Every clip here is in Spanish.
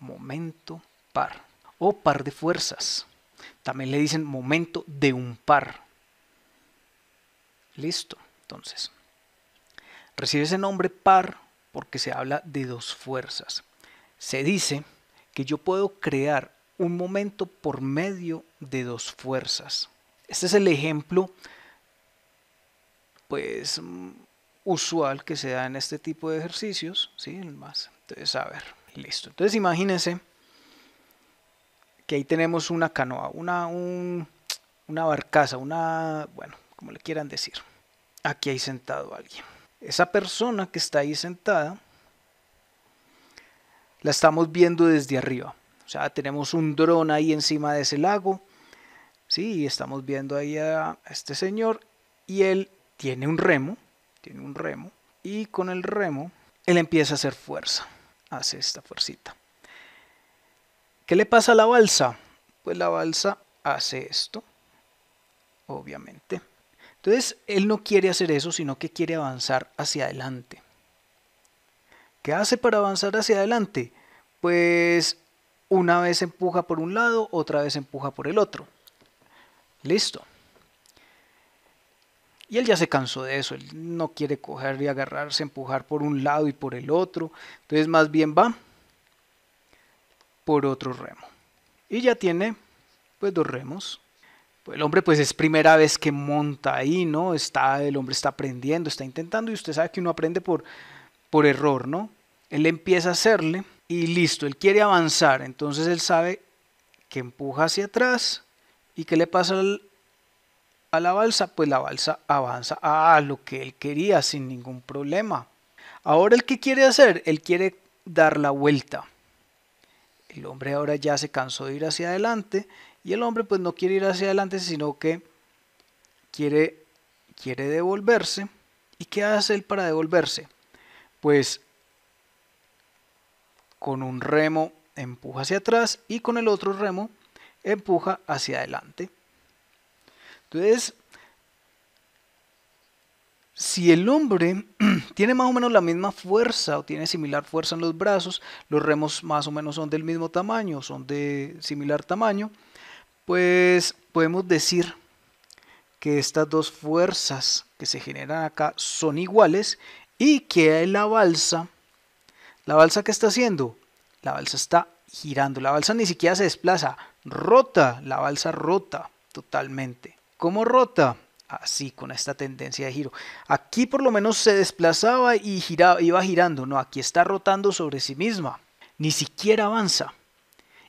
momento par o par de fuerzas. También le dicen momento de un par. Listo, entonces. Recibe ese nombre par porque se habla de dos fuerzas. Se dice que yo puedo crear un momento por medio de dos fuerzas. Este es el ejemplo pues mm, usual que se da en este tipo de ejercicios, ¿sí? Más. Entonces, a ver. Listo. Entonces imagínense que ahí tenemos una canoa, una, una barcaza, una, bueno, como le quieran decir. Aquí hay sentado alguien. Esa persona que está ahí sentada, la estamos viendo desde arriba. O sea, tenemos un dron ahí encima de ese lago. Sí, estamos viendo ahí a este señor y él tiene un remo, tiene un remo y con el remo él empieza a hacer fuerza hace esta fuercita. ¿Qué le pasa a la balsa? Pues la balsa hace esto, obviamente. Entonces, él no quiere hacer eso, sino que quiere avanzar hacia adelante. ¿Qué hace para avanzar hacia adelante? Pues una vez empuja por un lado, otra vez empuja por el otro. Listo. Y él ya se cansó de eso, él no quiere coger y agarrarse, empujar por un lado y por el otro. Entonces más bien va por otro remo. Y ya tiene pues dos remos. Pues, el hombre pues es primera vez que monta ahí, ¿no? Está, el hombre está aprendiendo, está intentando y usted sabe que uno aprende por, por error, ¿no? Él empieza a hacerle y listo, él quiere avanzar, entonces él sabe que empuja hacia atrás y que le pasa al, a la balsa, pues la balsa avanza a lo que él quería sin ningún problema. Ahora el que quiere hacer, él quiere dar la vuelta. El hombre ahora ya se cansó de ir hacia adelante y el hombre pues no quiere ir hacia adelante, sino que quiere quiere devolverse. ¿Y qué hace él para devolverse? Pues con un remo empuja hacia atrás y con el otro remo empuja hacia adelante. Entonces, si el hombre tiene más o menos la misma fuerza o tiene similar fuerza en los brazos, los remos más o menos son del mismo tamaño, son de similar tamaño, pues podemos decir que estas dos fuerzas que se generan acá son iguales y que la balsa, la balsa que está haciendo, la balsa está girando, la balsa ni siquiera se desplaza, rota, la balsa rota totalmente. ¿Cómo rota. Así, con esta tendencia de giro. Aquí por lo menos se desplazaba y giraba, iba girando. No, aquí está rotando sobre sí misma. Ni siquiera avanza.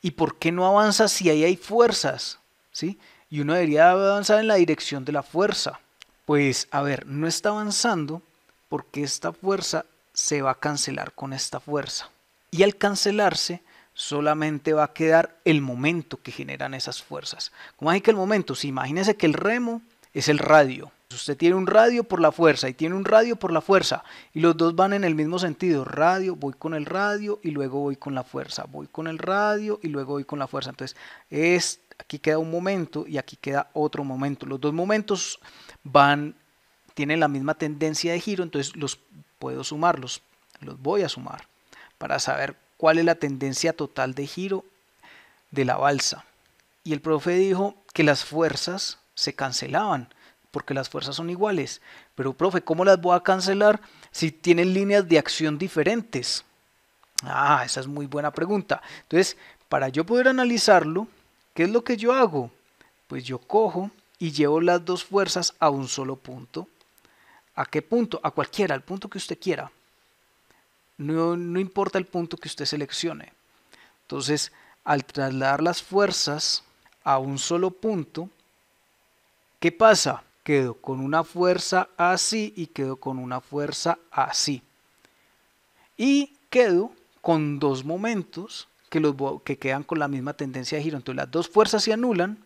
¿Y por qué no avanza si ahí hay fuerzas? ¿Sí? Y uno debería avanzar en la dirección de la fuerza. Pues, a ver, no está avanzando porque esta fuerza se va a cancelar con esta fuerza. Y al cancelarse, solamente va a quedar el momento que generan esas fuerzas. ¿Cómo es que el momento? Si imagínese que el remo es el radio. Usted tiene un radio por la fuerza y tiene un radio por la fuerza y los dos van en el mismo sentido. Radio, voy con el radio y luego voy con la fuerza. Voy con el radio y luego voy con la fuerza. Entonces, es, aquí queda un momento y aquí queda otro momento. Los dos momentos van, tienen la misma tendencia de giro, entonces los puedo sumar, Los voy a sumar para saber cuál es la tendencia total de giro de la balsa. Y el profe dijo que las fuerzas se cancelaban, porque las fuerzas son iguales. Pero profe, ¿cómo las voy a cancelar si tienen líneas de acción diferentes? Ah, esa es muy buena pregunta. Entonces, para yo poder analizarlo, ¿qué es lo que yo hago? Pues yo cojo y llevo las dos fuerzas a un solo punto. ¿A qué punto? A cualquiera, al punto que usted quiera. No, importa el punto que usted seleccione. Entonces, al trasladar las fuerzas a un solo punto, ¿qué pasa? Quedo con una fuerza así y quedo con una fuerza así. Y quedo con dos momentos que, los, que quedan con la misma tendencia de giro. Entonces las dos fuerzas se anulan,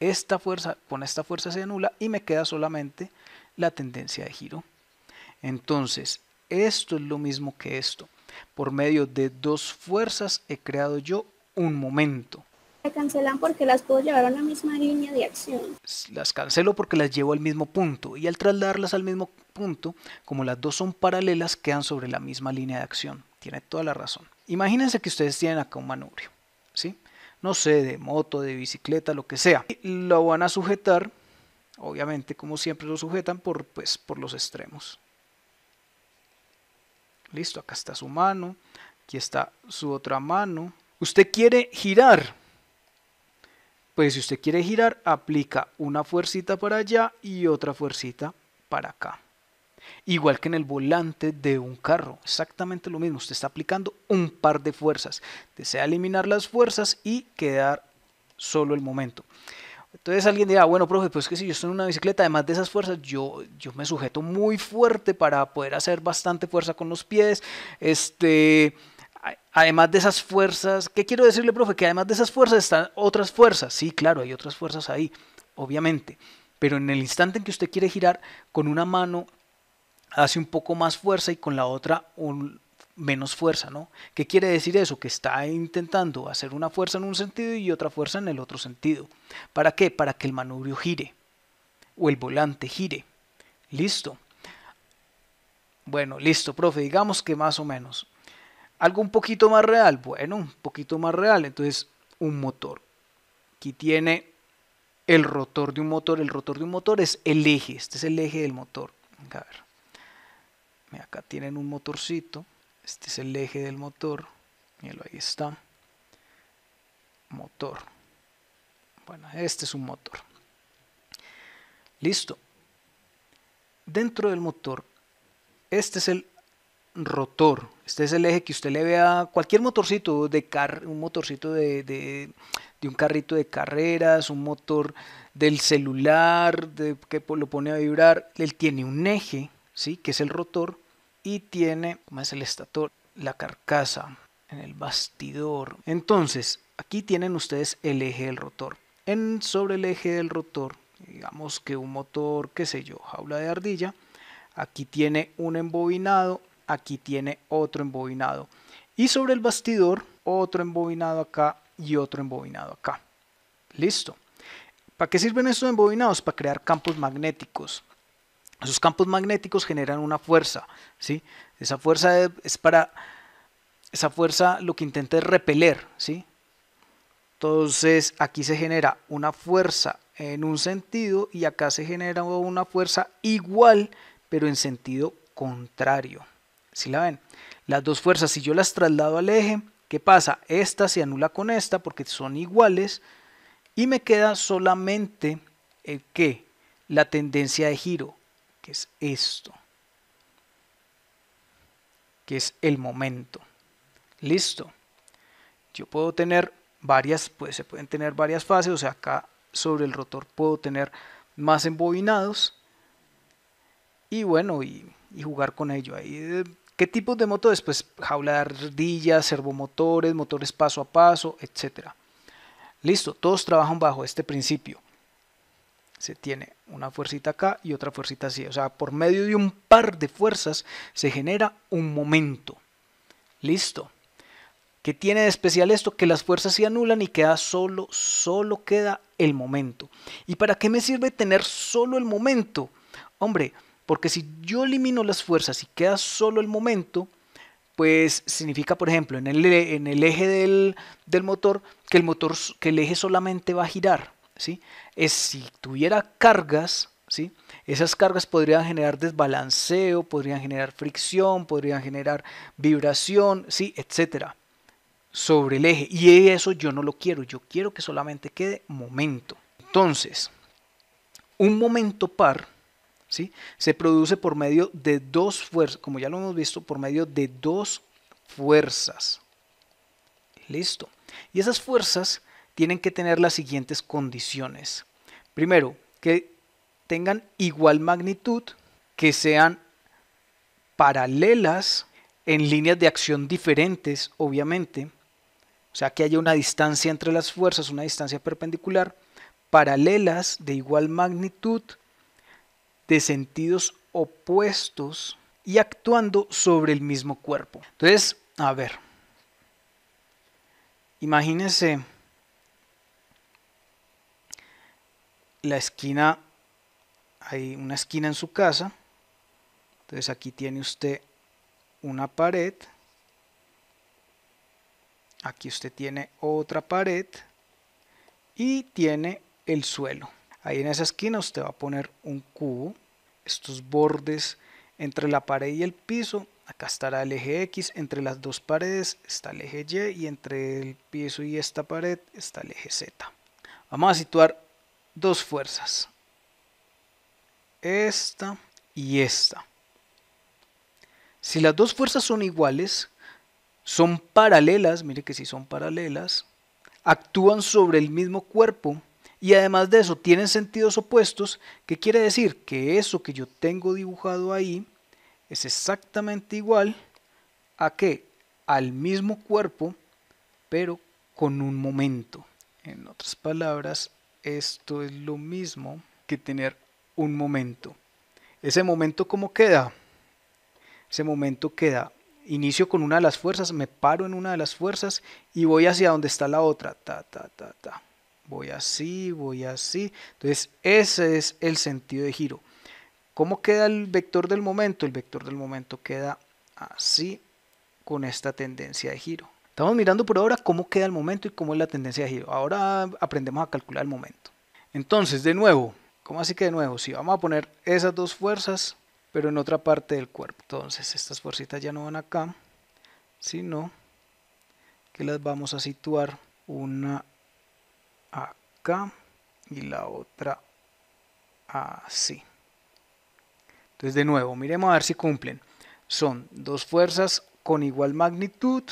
esta fuerza con esta fuerza se anula y me queda solamente la tendencia de giro. Entonces, esto es lo mismo que esto. Por medio de dos fuerzas he creado yo un momento. Se cancelan porque las puedo llevar a la misma línea de acción. Las cancelo porque las llevo al mismo punto y al trasladarlas al mismo punto, como las dos son paralelas, quedan sobre la misma línea de acción. Tiene toda la razón. Imagínense que ustedes tienen acá un manubrio, ¿sí? No sé, de moto, de bicicleta, lo que sea. lo van a sujetar, obviamente, como siempre lo sujetan, por, pues, por los extremos. Listo, acá está su mano, aquí está su otra mano. Usted quiere girar. Pues si usted quiere girar, aplica una fuercita para allá y otra fuercita para acá. Igual que en el volante de un carro, exactamente lo mismo. Usted está aplicando un par de fuerzas. Desea eliminar las fuerzas y quedar solo el momento. Entonces alguien dirá, bueno, profe, pues que si yo estoy en una bicicleta, además de esas fuerzas, yo, yo me sujeto muy fuerte para poder hacer bastante fuerza con los pies. Este, además de esas fuerzas, ¿qué quiero decirle, profe? Que además de esas fuerzas están otras fuerzas. Sí, claro, hay otras fuerzas ahí, obviamente. Pero en el instante en que usted quiere girar, con una mano hace un poco más fuerza y con la otra un, menos fuerza, ¿no? ¿Qué quiere decir eso? Que está intentando hacer una fuerza en un sentido y otra fuerza en el otro sentido. ¿Para qué? Para que el manubrio gire o el volante gire. Listo. Bueno, listo, profe, digamos que más o menos. Algo un poquito más real, bueno, un poquito más real. Entonces, un motor. Aquí tiene el rotor de un motor. El rotor de un motor es el eje, este es el eje del motor. A ver. Acá tienen un motorcito. Este es el eje del motor. Míralo, ahí está. Motor. Bueno, este es un motor. Listo. Dentro del motor, este es el rotor. Este es el eje que usted le ve a cualquier motorcito, de car un motorcito de, un carrito de carreras, un motor del celular de, que lo pone a vibrar. Él tiene un eje, ¿sí? que es el rotor, y tiene es el estator, la carcasa en el bastidor. Entonces, aquí tienen ustedes el eje del rotor. En sobre el eje del rotor, digamos que un motor, qué sé yo, jaula de ardilla, aquí tiene un embobinado, aquí tiene otro embobinado. Y sobre el bastidor, otro embobinado acá y otro embobinado acá. Listo. ¿Para qué sirven estos embobinados? Para crear campos magnéticos. Esos campos magnéticos generan una fuerza, ¿sí? Esa fuerza es para, esa fuerza lo que intenta es repeler, ¿sí? Entonces aquí se genera una fuerza en un sentido y acá se genera una fuerza igual, pero en sentido contrario. si ¿Sí la ven? Las dos fuerzas, si yo las traslado al eje, ¿qué pasa? Esta se anula con esta porque son iguales y me queda solamente el que la tendencia de giro es esto, que es el momento. Listo. Yo puedo tener varias, pues se pueden tener varias fases, o sea, acá sobre el rotor puedo tener más embobinados y bueno, y, jugar con ello. Ahí, eh, ¿Qué tipos de motores? pues Jaula de servomotores, motores paso a paso, etcétera, Listo, todos trabajan bajo este principio se tiene una fuercita acá y otra fuercita así. O sea, por medio de un par de fuerzas se genera un momento. Listo. ¿Qué tiene de especial esto? Que las fuerzas se anulan y queda solo, solo queda el momento. ¿Y para qué me sirve tener solo el momento? Hombre, porque si yo elimino las fuerzas y queda solo el momento, pues significa, por ejemplo, en el, en el eje del, del motor, que el motor, que el eje solamente va a girar ¿sí? Es si tuviera cargas, ¿sí? Esas cargas podrían generar desbalanceo, podrían generar fricción, podrían generar vibración, ¿sí? etcétera, sobre el eje. Y eso yo no lo quiero, yo quiero que solamente quede momento. Entonces, un momento par ¿sí? se produce por medio de dos fuerzas, como ya lo hemos visto, por medio de dos fuerzas. Listo. Y esas fuerzas tienen que tener las siguientes condiciones. Primero, que tengan igual magnitud, que sean paralelas en líneas de acción diferentes, obviamente. O sea, que haya una distancia entre las fuerzas, una distancia perpendicular, paralelas de igual magnitud, de sentidos opuestos y actuando sobre el mismo cuerpo. Entonces, a ver, imagínense la esquina, hay una esquina en su casa, entonces aquí tiene usted una pared, aquí usted tiene otra pared y tiene el suelo. Ahí en esa esquina usted va a poner un cubo, estos bordes entre la pared y el piso, acá estará el eje X, entre las dos paredes está el eje Y y entre el piso y esta pared está el eje Z. Vamos a situar dos fuerzas. Esta y esta. Si las dos fuerzas son iguales, son paralelas, mire que si son paralelas, actúan sobre el mismo cuerpo y además de eso tienen sentidos opuestos, que quiere decir que eso que yo tengo dibujado ahí es exactamente igual a que al mismo cuerpo, pero con un momento. En otras palabras, esto es lo mismo que tener un momento. Ese momento cómo queda? Ese momento queda inicio con una de las fuerzas, me paro en una de las fuerzas y voy hacia donde está la otra. Ta, ta, ta, ta. Voy así, voy así. Entonces, ese es el sentido de giro. ¿Cómo queda el vector del momento? El vector del momento queda así con esta tendencia de giro. Estamos mirando por ahora cómo queda el momento y cómo es la tendencia de giro. Ahora aprendemos a calcular el momento. Entonces, de nuevo, ¿cómo así que de nuevo? Si sí, vamos a poner esas dos fuerzas, pero en otra parte del cuerpo. Entonces, estas fuerzas ya no van acá, sino que las vamos a situar una acá y la otra así. Entonces, de nuevo, miremos a ver si cumplen. Son dos fuerzas con igual magnitud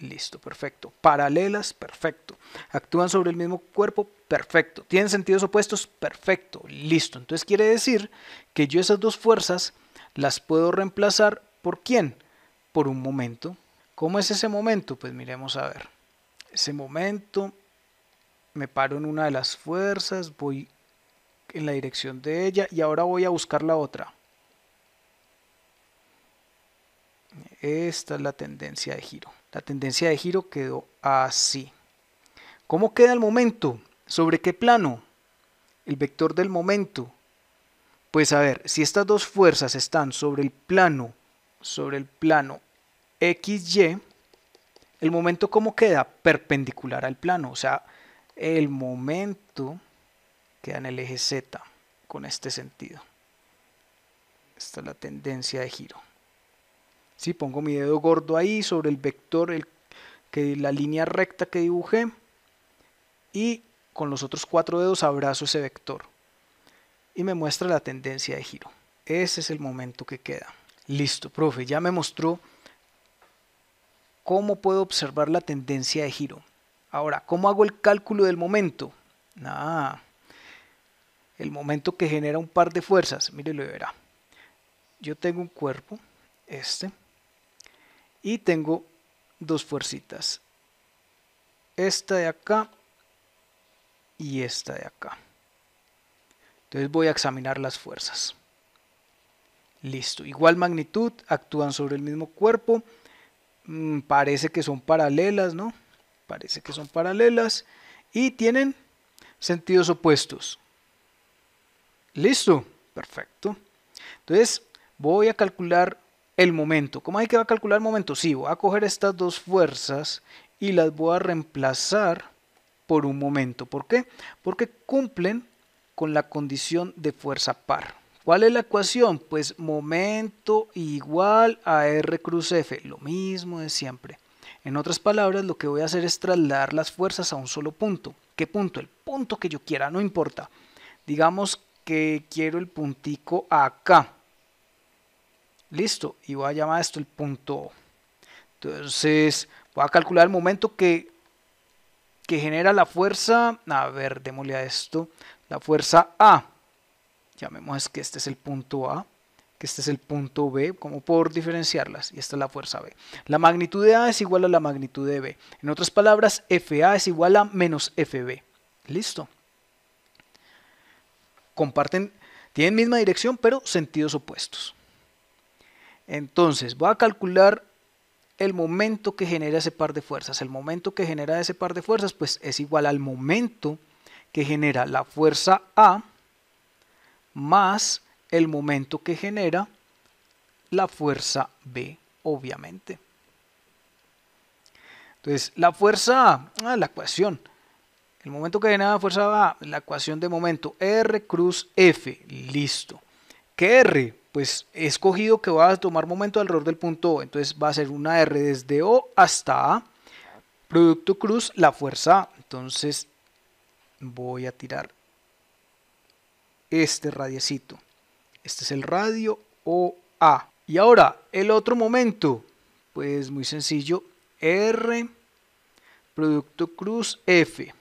Listo, perfecto. Paralelas, perfecto. Actúan sobre el mismo cuerpo, perfecto. Tienen sentidos opuestos, perfecto. Listo. Entonces quiere decir que yo esas dos fuerzas las puedo reemplazar por quién? Por un momento. ¿Cómo es ese momento? Pues miremos a ver. Ese momento, me paro en una de las fuerzas, voy en la dirección de ella y ahora voy a buscar la otra. Esta es la tendencia de giro. La tendencia de giro quedó así. ¿Cómo queda el momento? ¿Sobre qué plano? El vector del momento. Pues a ver, si estas dos fuerzas están sobre el plano, sobre el plano XY, el momento cómo queda? Perpendicular al plano, o sea, el momento queda en el eje Z con este sentido. Esta es la tendencia de giro. Si Pongo mi dedo gordo ahí sobre el vector, el, que, la línea recta que dibujé y con los otros cuatro dedos abrazo ese vector y me muestra la tendencia de giro. Ese es el momento que queda. Listo, profe, ya me mostró cómo puedo observar la tendencia de giro. Ahora, ¿cómo hago el cálculo del momento? Nada. Ah, el momento que genera un par de fuerzas, mire lo verá. Yo tengo un cuerpo, este, y tengo dos fuercitas esta de acá y esta de acá entonces voy a examinar las fuerzas listo igual magnitud actúan sobre el mismo cuerpo mm, parece que son paralelas no parece que son paralelas y tienen sentidos opuestos listo perfecto entonces voy a calcular el momento. ¿Cómo hay que calcular el momento? Sí, voy a coger estas dos fuerzas y las voy a reemplazar por un momento. ¿Por qué? Porque cumplen con la condición de fuerza par. ¿Cuál es la ecuación? Pues momento igual a R cruz F, lo mismo de siempre. En otras palabras, lo que voy a hacer es trasladar las fuerzas a un solo punto. ¿Qué punto? El punto que yo quiera, no importa. Digamos que quiero el puntico acá. Listo, y voy a llamar esto el punto O. Entonces, voy a calcular el momento que, que genera la fuerza. A ver, démosle a esto. La fuerza A. Llamemos que este es el punto A, que este es el punto B, como por diferenciarlas. Y esta es la fuerza B. La magnitud de A es igual a la magnitud de B. En otras palabras, FA es igual a menos FB. Listo. Comparten, tienen misma dirección, pero sentidos opuestos. Entonces, voy a calcular el momento que genera ese par de fuerzas. El momento que genera ese par de fuerzas pues es igual al momento que genera la fuerza A más el momento que genera la fuerza B, obviamente. Entonces, la fuerza A, ah, la ecuación. El momento que genera la fuerza A, la ecuación de momento R cruz F, listo. ¿Qué R pues he escogido que va a tomar momento alrededor del punto O, entonces va a ser una R desde O hasta A, producto cruz, la fuerza A, entonces voy a tirar este radiecito, este es el radio OA. Y ahora, el otro momento, pues muy sencillo, R, producto cruz F.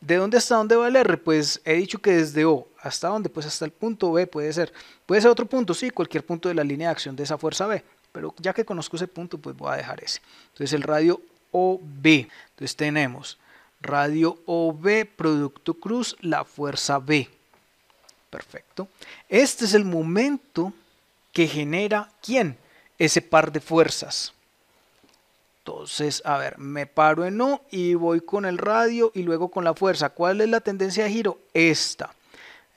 ¿De dónde está? dónde va el R? Pues he dicho que desde O ¿Hasta dónde? Pues hasta el punto B puede ser. Puede ser otro punto, sí, cualquier punto de la línea de acción de esa fuerza B. Pero ya que conozco ese punto, pues voy a dejar ese. Entonces el radio OB. Entonces tenemos radio OB, producto cruz, la fuerza B. Perfecto. Este es el momento que genera quién? Ese par de fuerzas. Entonces, a ver, me paro en O y voy con el radio y luego con la fuerza. ¿Cuál es la tendencia de giro? Esta.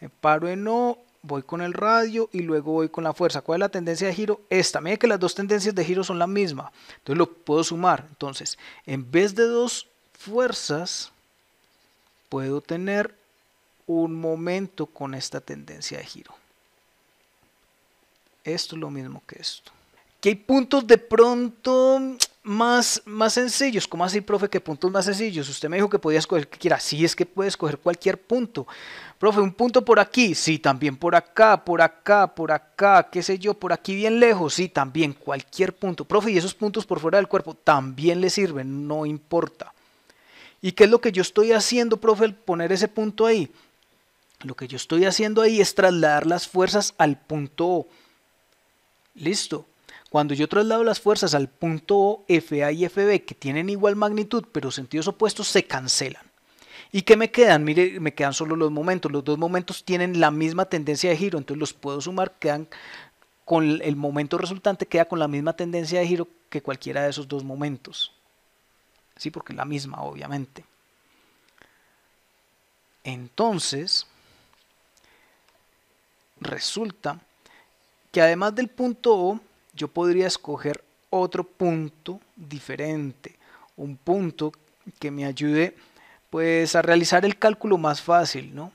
Eh, paro en O, voy con el radio y luego voy con la fuerza. ¿Cuál es la tendencia de giro? Esta. Mira que las dos tendencias de giro son la misma. Entonces lo puedo sumar. Entonces, en vez de dos fuerzas, puedo tener un momento con esta tendencia de giro. Esto es lo mismo que esto. Que hay puntos de pronto más, más sencillos. ¿Cómo así, profe, que puntos más sencillos? Usted me dijo que podía escoger que quiera. Sí, es que puede escoger cualquier punto. Profe, un punto por aquí. Sí, también por acá, por acá, por acá, qué sé yo, por aquí bien lejos. Sí, también cualquier punto. Profe, y esos puntos por fuera del cuerpo también le sirven, no importa. ¿Y qué es lo que yo estoy haciendo, profe, al poner ese punto ahí? Lo que yo estoy haciendo ahí es trasladar las fuerzas al punto O. Listo. Cuando yo traslado las fuerzas al punto O, FA y FB que tienen igual magnitud pero sentidos opuestos se cancelan. ¿Y qué me quedan? Mire, me quedan solo los momentos. Los dos momentos tienen la misma tendencia de giro, entonces los puedo sumar, quedan con el momento resultante queda con la misma tendencia de giro que cualquiera de esos dos momentos. Sí, porque es la misma, obviamente. Entonces, resulta que además del punto O, yo podría escoger otro punto diferente, un punto que me ayude pues a realizar el cálculo más fácil, ¿no?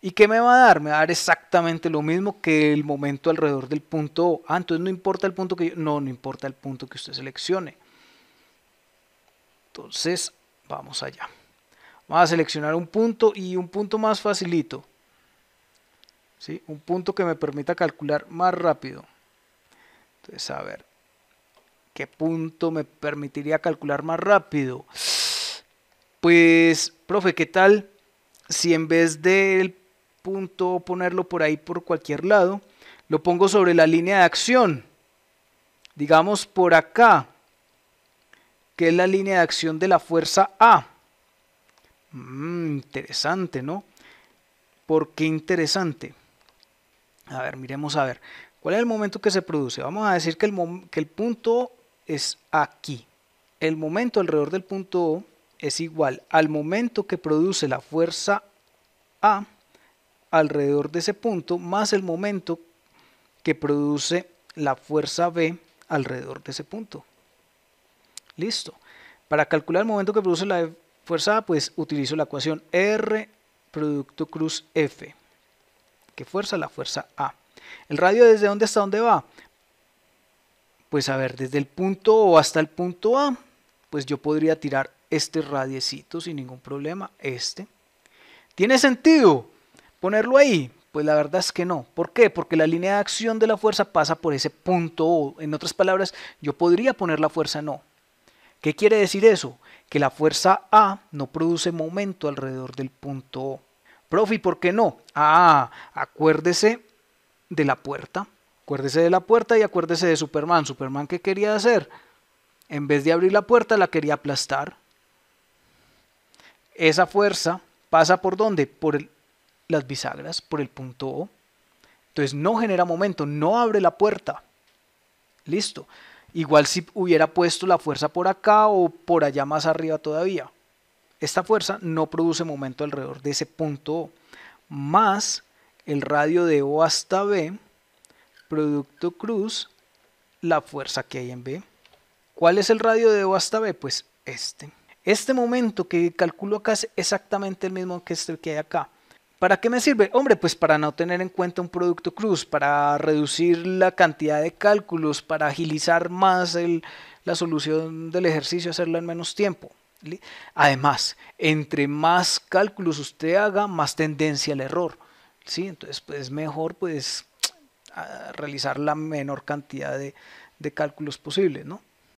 ¿Y qué me va a dar? Me va a dar exactamente lo mismo que el momento alrededor del punto O. Ah, entonces no importa el punto que yo... No, no importa el punto que usted seleccione. Entonces, vamos allá. Vamos a seleccionar un punto y un punto más facilito. ¿Sí? Un punto que me permita calcular más rápido. Entonces, a ver, ¿qué punto me permitiría calcular más rápido? Pues, profe, ¿qué tal si en vez del punto ponerlo por ahí por cualquier lado, lo pongo sobre la línea de acción? Digamos por acá, que es la línea de acción de la fuerza A. Mm, interesante, ¿no? ¿Por qué interesante? A ver, miremos a ver. ¿Cuál es el momento que se produce? Vamos a decir que el, punto O es aquí. El momento alrededor del punto O es igual al momento que produce la fuerza A alrededor de ese punto más el momento que produce la fuerza B alrededor de ese punto. Listo. Para calcular el momento que produce la fuerza A, pues utilizo la ecuación R producto cruz F, ¿Qué fuerza la fuerza A. ¿El radio desde dónde hasta dónde va? Pues a ver, desde el punto O hasta el punto A, pues yo podría tirar este radiecito sin ningún problema, este. ¿Tiene sentido ponerlo ahí? Pues la verdad es que no. ¿Por qué? Porque la línea de acción de la fuerza pasa por ese punto O. En otras palabras, yo podría poner la fuerza no. ¿Qué quiere decir eso? Que la fuerza A no produce momento alrededor del punto O. Profi, ¿por qué no? Ah, acuérdese de la puerta. Acuérdese de la puerta y acuérdese de Superman. Superman, ¿qué quería hacer? En vez de abrir la puerta, la quería aplastar. Esa fuerza pasa por dónde? Por las bisagras, por el punto O. Entonces no genera momento, no abre la puerta. Listo. Igual si hubiera puesto la fuerza por acá o por allá más arriba todavía. Esta fuerza no produce momento alrededor de ese punto O. Más el radio de O hasta B, producto cruz, la fuerza que hay en B. ¿Cuál es el radio de O hasta B? Pues este. Este momento que calculo acá es exactamente el mismo que este que hay acá. ¿Para qué me sirve? Hombre, pues para no tener en cuenta un producto cruz, para reducir la cantidad de cálculos, para agilizar más la solución del ejercicio, hacerlo en menos tiempo. Además, entre más cálculos usted haga, más tendencia al error. ¿sí? Entonces, pues, es mejor pues realizar la menor cantidad de, de cálculos posibles, ¿no?